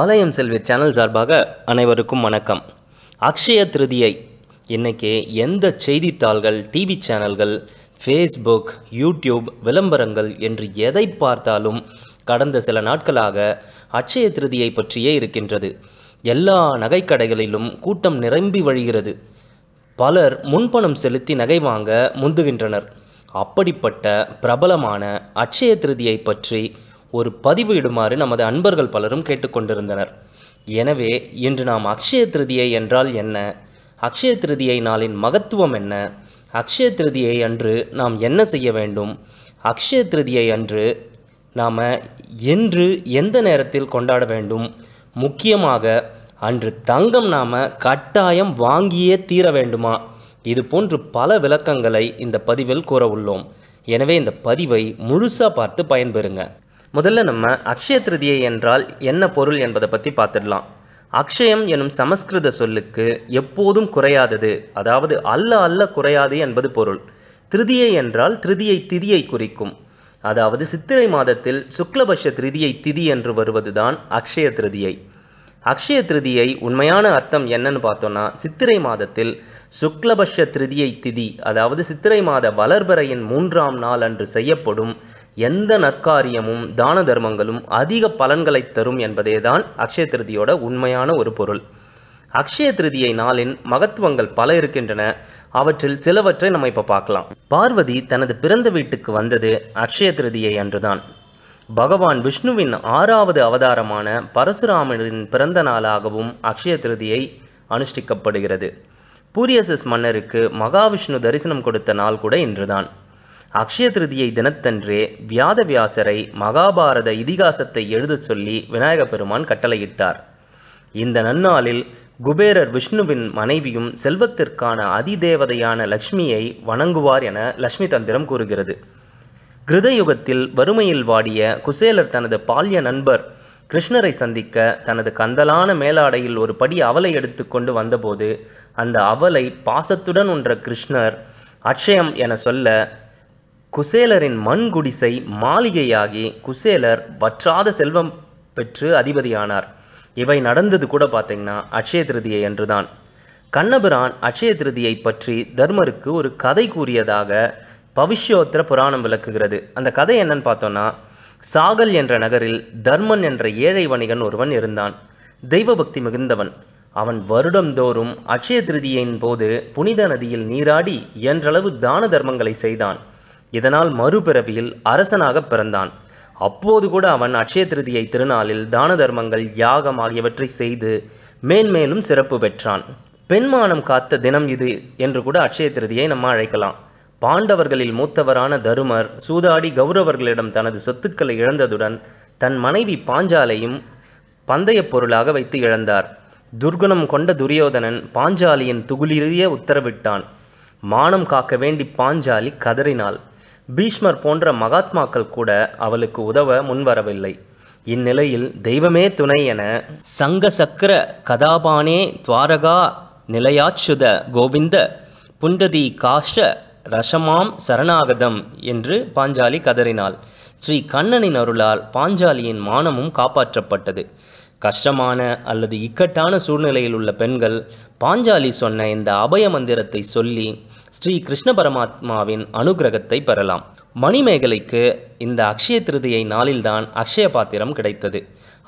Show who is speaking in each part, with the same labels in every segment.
Speaker 1: ஆலயம் செல்வி சேனல் சார்பாக அனைவருக்கும் வணக்கம் அக்ஷய திருதியை இன்றைக்கி எந்த செய்தித்தாள்கள் டிவி சேனல்கள் ஃபேஸ்புக் யூடியூப் விளம்பரங்கள் என்று எதை பார்த்தாலும் கடந்த சில நாட்களாக அக்ஷய திருதியை பற்றியே இருக்கின்றது எல்லா நகைக்கடைகளிலும் கூட்டம் நிரம்பி வழிகிறது பலர் முன்பணம் செலுத்தி நகை வாங்க முந்துகின்றனர் அப்படிப்பட்ட பிரபலமான அக்ஷய திருதியை பற்றி ஒரு பதிவு இடுமாறு நமது அன்பர்கள் பலரும் கேட்டுக்கொண்டிருந்தனர் எனவே இன்று நாம் அக்ஷய திருதியை என்றால் என்ன அக்ஷய திருதியை நாளின் மகத்துவம் என்ன அக்ஷய திருதியை அன்று நாம் என்ன செய்ய வேண்டும் அக்ஷய திருதியை அன்று நாம் என்று எந்த நேரத்தில் கொண்டாட வேண்டும் முக்கியமாக அன்று தங்கம் நாம் கட்டாயம் வாங்கியே தீர வேண்டுமா இது போன்று பல விளக்கங்களை இந்த பதிவில் கூற உள்ளோம் எனவே இந்த பதிவை முழுசாக பார்த்து பயன்பெறுங்க முதல்ல நம்ம அக்ஷய திருதியை என்றால் என்ன பொருள் என்பதை பற்றி பார்த்துடலாம் அக்ஷயம் எனும் சமஸ்கிருத சொல்லுக்கு எப்போதும் குறையாதது அதாவது அல்ல அல்ல குறையாது என்பது பொருள் திருதியை என்றால் திருதியை திதியை குறிக்கும் அதாவது சித்திரை மாதத்தில் சுக்லபட்ச திருதியை திதி என்று வருவதுதான் அக்ஷய திருதியை அக்ஷய திருதியை உண்மையான அர்த்தம் என்னன்னு பார்த்தோன்னா சித்திரை மாதத்தில் சுக்லபட்ச திருதியை திதி அதாவது சித்திரை மாத வளர்பறையின் மூன்றாம் நாள் அன்று செய்யப்படும் எந்த நற்காரியமும் தான தர்மங்களும் அதிக பலன்களை தரும் என்பதே தான் அக்ஷய திருதியோட உண்மையான ஒரு பொருள் அக்ஷய திருதியை நாளின் மகத்துவங்கள் பல இருக்கின்றன அவற்றில் சிலவற்றை நம்ம இப்போ பார்க்கலாம் பார்வதி தனது பிறந்த வீட்டுக்கு வந்தது அக்ஷய திருதியை அன்றுதான் பகவான் விஷ்ணுவின் ஆறாவது அவதாரமான பரசுராமனின் பிறந்த நாளாகவும் அக்ஷய திருதியை அனுஷ்டிக்கப்படுகிறது பூரியசஸ் மன்னருக்கு மகாவிஷ்ணு தரிசனம் கொடுத்த நாள் கூட இன்றுதான் அக்ஷய திருதியை தினத்தன்றே வியாதவியாசரை மகாபாரத இதிகாசத்தை எழுதச் சொல்லி விநாயக பெருமான் கட்டளையிட்டார் இந்த நன்னாளில் குபேரர் விஷ்ணுவின் மனைவியும் செல்வத்திற்கான அதிதேவதையான லக்ஷ்மியை வணங்குவார் என லக்ஷ்மி தந்திரம் கூறுகிறது கிருதயுகத்தில் வறுமையில் வாடிய குசேலர் தனது பால்ய நண்பர் கிருஷ்ணரை சந்திக்க தனது கந்தலான மேலாடையில் ஒரு படி அவலை எடுத்துக்கொண்டு வந்தபோது அந்த அவலை பாசத்துடன் உன்ற கிருஷ்ணர் அட்சயம் என சொல்ல குசேலரின் மண் குடிசை மாளிகையாகி குசேலர் வற்றாத செல்வம் பெற்று அதிபதியானார் இவை நடந்தது கூட பார்த்தீங்கன்னா அட்சய திருதியை என்றுதான் கண்ணபிரான் அட்சய திருதியை பற்றி தர்மருக்கு ஒரு கதை கூறியதாக பவிஷ்யோத்திர புராணம் விளக்குகிறது அந்த கதை என்னன்னு பார்த்தோன்னா சாகல் என்ற நகரில் தர்மன் என்ற ஏழை வணிகன் ஒருவன் இருந்தான் தெய்வபக்தி மிகுந்தவன் அவன் வருடந்தோறும் அட்சய திருதியின் போது புனித நதியில் நீராடி என்றளவு தான தர்மங்களை செய்தான் இதனால் மறுபிறவியில் அரசனாக பிறந்தான் அப்போது கூட அவன் அட்சய திருதியை திருநாளில் தான தர்மங்கள் யாகம் ஆகியவற்றை செய்து மேன்மேலும் சிறப்பு பெற்றான் பெண்மானம் காத்த தினம் இது என்று கூட அட்சய திருதியை நம்ம அழைக்கலாம் பாண்டவர்களில் மூத்தவரான தருமர் சூதாடி கௌரவர்களிடம் தனது சொத்துக்களை இழந்ததுடன் தன் மனைவி பாஞ்சாலையும் பந்தயப் பொருளாக வைத்து இழந்தார் துர்குணம் கொண்ட துரியோதனன் பாஞ்சாலியின் துகுலிறிய உத்தரவிட்டான் மானம் காக்க வேண்டி பாஞ்சாலி கதறினாள் பீஷ்மர் போன்ற மகாத்மாக்கள் கூட அவளுக்கு உதவ முன்வரவில்லை இந்நிலையில் தெய்வமே துணை என சங்க சக்கர கதாபானே துவாரகா நிலையாச்சுத கோவிந்த புண்டதி காஷ ரசமாம் சரணாகதம் என்று பாஞ்சாலி கதறினாள் ஸ்ரீ கண்ணனின் அருளால் பாஞ்சாலியின் மானமும் காப்பாற்றப்பட்டது கஷ்டமான அல்லது இக்கட்டான சூழ்நிலையில் உள்ள பெண்கள் பாஞ்சாலி சொன்ன இந்த அபய மந்திரத்தை சொல்லி ஸ்ரீ கிருஷ்ண பரமாத்மாவின் அனுகிரகத்தை பெறலாம் மணிமேகலைக்கு இந்த அக்ஷய திருதியை நாளில்தான் அக்ஷய பாத்திரம் கிடைத்தது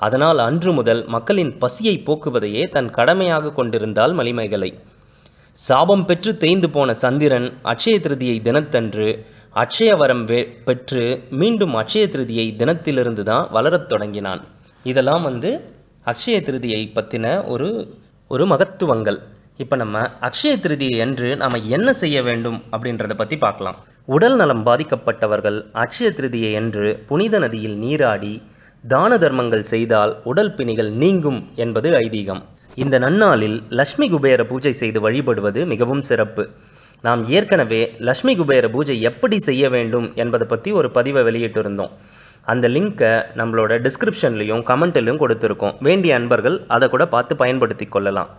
Speaker 1: அதனால் அன்று முதல் மக்களின் பசியை போக்குவதையே தன் கடமையாக கொண்டிருந்தால் மணிமேகலை சாபம் பெற்று தேய்ந்து போன சந்திரன் அக்ஷய திருதியை தினத்தன்று அட்சயவரம் வரம் பெற்று மீண்டும் அக்ஷய திருதியை தினத்திலிருந்து தான் வளரத் தொடங்கினான் இதெல்லாம் வந்து அக்ஷய திருதியை பற்றின ஒரு ஒரு மகத்துவங்கள் இப்போ நம்ம அக்ஷய திருதி என்று நாம் என்ன செய்ய வேண்டும் அப்படின்றத பற்றி பார்க்கலாம் உடல் நலம் பாதிக்கப்பட்டவர்கள் அக்ஷய திருதியை என்று புனித நதியில் நீராடி தான தர்மங்கள் செய்தால் உடல் பிணிகள் நீங்கும் என்பது ஐதீகம் இந்த நன்னாளில் லக்ஷ்மி குபேர பூஜை செய்து வழிபடுவது மிகவும் சிறப்பு நாம் ஏற்கனவே லக்ஷ்மி குபேர பூஜை எப்படி செய்ய வேண்டும் என்பதை பற்றி ஒரு பதிவை வெளியிட்டிருந்தோம் அந்த லிங்க்கை நம்மளோட டிஸ்கிரிப்ஷன்லேயும் கமெண்ட்லையும் கொடுத்துருக்கோம் வேண்டிய அன்பர்கள் அதை கூட பார்த்து பயன்படுத்தி கொள்ளலாம்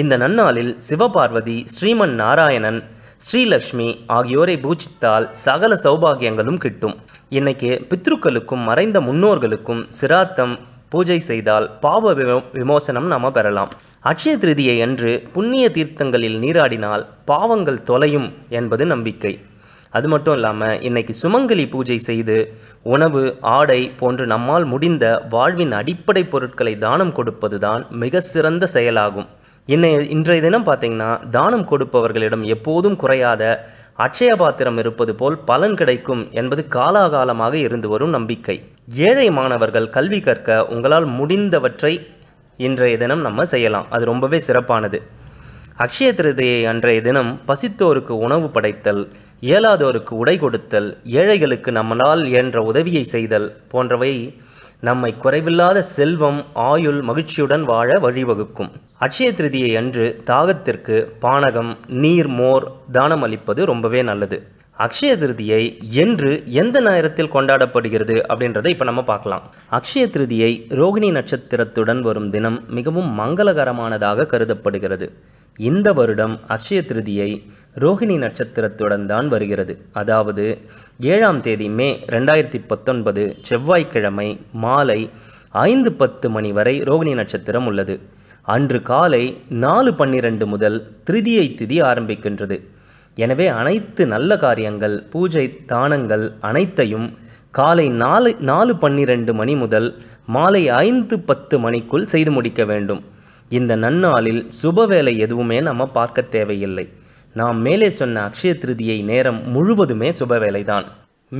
Speaker 1: இந்த நன்னாளில் சிவபார்வதி ஸ்ரீமன் நாராயணன் ஸ்ரீலக்ஷ்மி ஆகியோரை பூஜித்தால் சகல சௌபாகியங்களும் கிட்டும் இன்னைக்கு பித்ருக்களுக்கும் மறைந்த முன்னோர்களுக்கும் சிராத்தம் பூஜை செய்தால் பாவ விமோசனம் நாம் பெறலாம் அக்ஷய திருதியை அன்று புண்ணிய தீர்த்தங்களில் நீராடினால் பாவங்கள் தொலையும் என்பது நம்பிக்கை அது மட்டும் இல்லாமல் இன்னைக்கு சுமங்கலி பூஜை செய்து உணவு ஆடை போன்று நம்மால் முடிந்த வாழ்வின் அடிப்படை பொருட்களை தானம் கொடுப்பதுதான் மிக சிறந்த செயலாகும் இன்னைய இன்றைய தினம் பார்த்தீங்கன்னா தானம் கொடுப்பவர்களிடம் எப்போதும் குறையாத அச்சய பாத்திரம் இருப்பது போல் பலன் கிடைக்கும் என்பது காலாகாலமாக இருந்து வரும் நம்பிக்கை ஏழை மாணவர்கள் கல்வி கற்க உங்களால் முடிந்தவற்றை இன்றைய தினம் நம்ம செய்யலாம் அது ரொம்பவே சிறப்பானது அக்ஷய திருதியை அன்றைய தினம் பசித்தோருக்கு உணவு படைத்தல் இயலாதோருக்கு உடை கொடுத்தல் ஏழைகளுக்கு நம்மளால் இயன்ற உதவியை செய்தல் போன்றவை நம்மை குறைவில்லாத செல்வம் ஆயுள் மகிழ்ச்சியுடன் வாழ வழிவகுக்கும் அட்சய திருதியை அன்று தாகத்திற்கு பானகம் நீர் மோர் தானம் அளிப்பது ரொம்பவே நல்லது அக்ஷய திருதியை என்று எந்த நேரத்தில் கொண்டாடப்படுகிறது அப்படின்றத இப்போ நம்ம பார்க்கலாம் அக்ஷய திருதியை ரோகிணி நட்சத்திரத்துடன் வரும் தினம் மிகவும் மங்களகரமானதாக கருதப்படுகிறது இந்த வருடம் அக்ஷய திருதியை ரோஹிணி நட்சத்திரத்துடன் தான் வருகிறது அதாவது ஏழாம் தேதி மே ரெண்டாயிரத்தி பத்தொன்பது செவ்வாய்க்கிழமை மாலை ஐந்து பத்து மணி வரை ரோஹிணி நட்சத்திரம் உள்ளது அன்று காலை நாலு பன்னிரண்டு முதல் திருதியை திதி ஆரம்பிக்கின்றது எனவே அனைத்து நல்ல காரியங்கள் பூஜை தானங்கள் அனைத்தையும் காலை நாலு நாலு பன்னிரண்டு மணி முதல் மாலை ஐந்து பத்து மணிக்குள் செய்து முடிக்க வேண்டும் இந்த நன்னாளில் வேலை எதுவுமே நம்ம பார்க்க தேவையில்லை நாம் மேலே சொன்ன அக்ஷய திருதியை நேரம் முழுவதுமே சுப வேலைதான்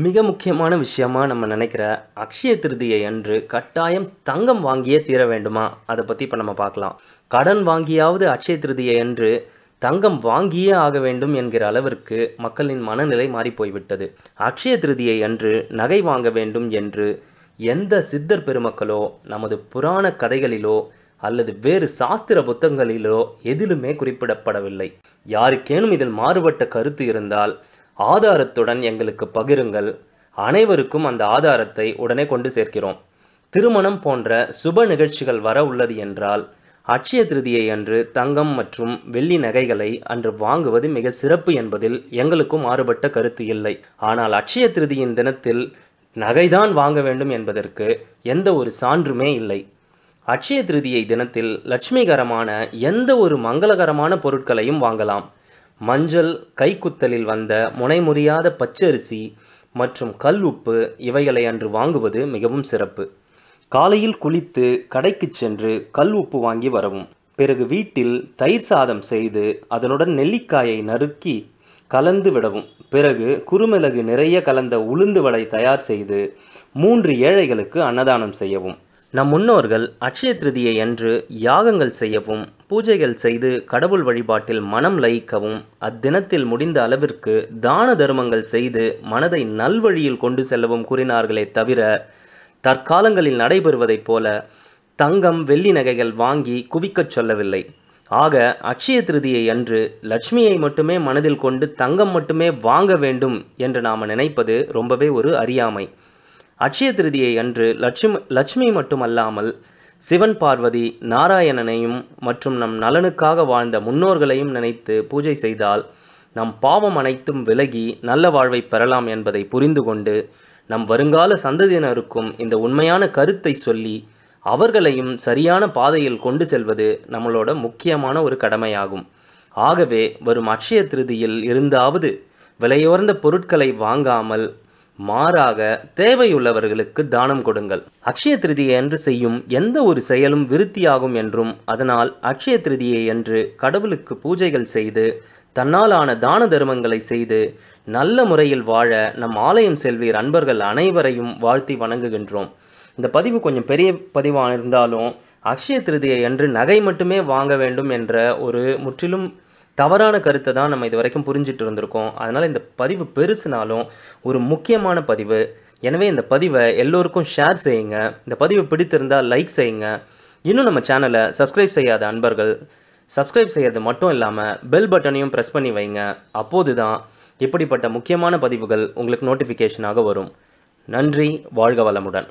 Speaker 1: மிக முக்கியமான விஷயமாக நம்ம நினைக்கிற அக்ஷய திருதியை அன்று கட்டாயம் தங்கம் வாங்கியே தீர வேண்டுமா அதை பற்றி இப்போ நம்ம பார்க்கலாம் கடன் வாங்கியாவது அக்ஷய திருதியை அன்று தங்கம் வாங்கியே ஆக வேண்டும் என்கிற அளவிற்கு மக்களின் மனநிலை மாறிப்போய்விட்டது அக்ஷய திருதியை அன்று நகை வாங்க வேண்டும் என்று எந்த சித்தர் பெருமக்களோ நமது புராண கதைகளிலோ அல்லது வேறு சாஸ்திர புத்தகங்களிலோ எதிலுமே குறிப்பிடப்படவில்லை யாருக்கேனும் இதில் மாறுபட்ட கருத்து இருந்தால் ஆதாரத்துடன் எங்களுக்கு பகிருங்கள் அனைவருக்கும் அந்த ஆதாரத்தை உடனே கொண்டு சேர்க்கிறோம் திருமணம் போன்ற சுப நிகழ்ச்சிகள் வர உள்ளது என்றால் அட்சய திருதியை அன்று தங்கம் மற்றும் வெள்ளி நகைகளை அன்று வாங்குவது மிக சிறப்பு என்பதில் எங்களுக்கும் மாறுபட்ட கருத்து இல்லை ஆனால் அட்சய திருதியின் தினத்தில் நகைதான் வாங்க வேண்டும் என்பதற்கு எந்த ஒரு சான்றுமே இல்லை அட்சய திருதியை தினத்தில் லட்சுமிகரமான எந்த ஒரு மங்களகரமான பொருட்களையும் வாங்கலாம் மஞ்சள் கைக்குத்தலில் வந்த முனைமுறியாத பச்சரிசி மற்றும் கல் உப்பு இவைகளை அன்று வாங்குவது மிகவும் சிறப்பு காலையில் குளித்து கடைக்கு சென்று கல் உப்பு வாங்கி வரவும் பிறகு வீட்டில் தயிர் சாதம் செய்து அதனுடன் நெல்லிக்காயை நறுக்கி கலந்து விடவும் பிறகு குறுமிளகு நிறைய கலந்த உளுந்து வடை தயார் செய்து மூன்று ஏழைகளுக்கு அன்னதானம் செய்யவும் நம் முன்னோர்கள் அட்சய திருதியை அன்று யாகங்கள் செய்யவும் பூஜைகள் செய்து கடவுள் வழிபாட்டில் மனம் லயிக்கவும் அத்தினத்தில் முடிந்த அளவிற்கு தான தர்மங்கள் செய்து மனதை நல்வழியில் கொண்டு செல்லவும் கூறினார்களே தவிர தற்காலங்களில் நடைபெறுவதைப் போல தங்கம் வெள்ளி நகைகள் வாங்கி குவிக்கச் சொல்லவில்லை ஆக அக்ஷய திருதியை அன்று லட்சுமியை மட்டுமே மனதில் கொண்டு தங்கம் மட்டுமே வாங்க வேண்டும் என்று நாம் நினைப்பது ரொம்பவே ஒரு அறியாமை அட்சய திருதியை அன்று லட்சுமி லட்சுமி மட்டுமல்லாமல் சிவன் பார்வதி நாராயணனையும் மற்றும் நம் நலனுக்காக வாழ்ந்த முன்னோர்களையும் நினைத்து பூஜை செய்தால் நம் பாவம் அனைத்தும் விலகி நல்ல வாழ்வை பெறலாம் என்பதை புரிந்து கொண்டு நம் வருங்கால சந்ததியினருக்கும் இந்த உண்மையான கருத்தை சொல்லி அவர்களையும் சரியான பாதையில் கொண்டு செல்வது நம்மளோட முக்கியமான ஒரு கடமையாகும் ஆகவே வரும் அட்சய திருதியில் இருந்தாவது விலையோர்ந்த பொருட்களை வாங்காமல் மாறாக தேவையுள்ளவர்களுக்கு தானம் கொடுங்கள் அக்ஷய திருதியை என்று செய்யும் எந்த ஒரு செயலும் விருத்தியாகும் என்றும் அதனால் அக்ஷய திருதியை என்று கடவுளுக்கு பூஜைகள் செய்து தன்னாலான தான தர்மங்களை செய்து நல்ல முறையில் வாழ நம் ஆலயம் செல்வீர் அன்பர்கள் அனைவரையும் வாழ்த்தி வணங்குகின்றோம் இந்த பதிவு கொஞ்சம் பெரிய பதிவாக இருந்தாலும் அக்ஷய திருதியை என்று நகை மட்டுமே வாங்க வேண்டும் என்ற ஒரு முற்றிலும் தவறான கருத்தை தான் நம்ம இது வரைக்கும் புரிஞ்சிட்டு இருந்திருக்கோம் அதனால் இந்த பதிவு பெருசுனாலும் ஒரு முக்கியமான பதிவு எனவே இந்த பதிவை எல்லோருக்கும் ஷேர் செய்யுங்க இந்த பதிவு பிடித்திருந்தால் லைக் செய்யுங்க இன்னும் நம்ம சேனலை சப்ஸ்கிரைப் செய்யாத அன்பர்கள் சப்ஸ்கிரைப் செய்கிறது மட்டும் இல்லாமல் பெல் பட்டனையும் ப்ரெஸ் பண்ணி வைங்க அப்போது தான் இப்படிப்பட்ட முக்கியமான பதிவுகள் உங்களுக்கு நோட்டிஃபிகேஷனாக வரும் நன்றி வாழ்க வளமுடன்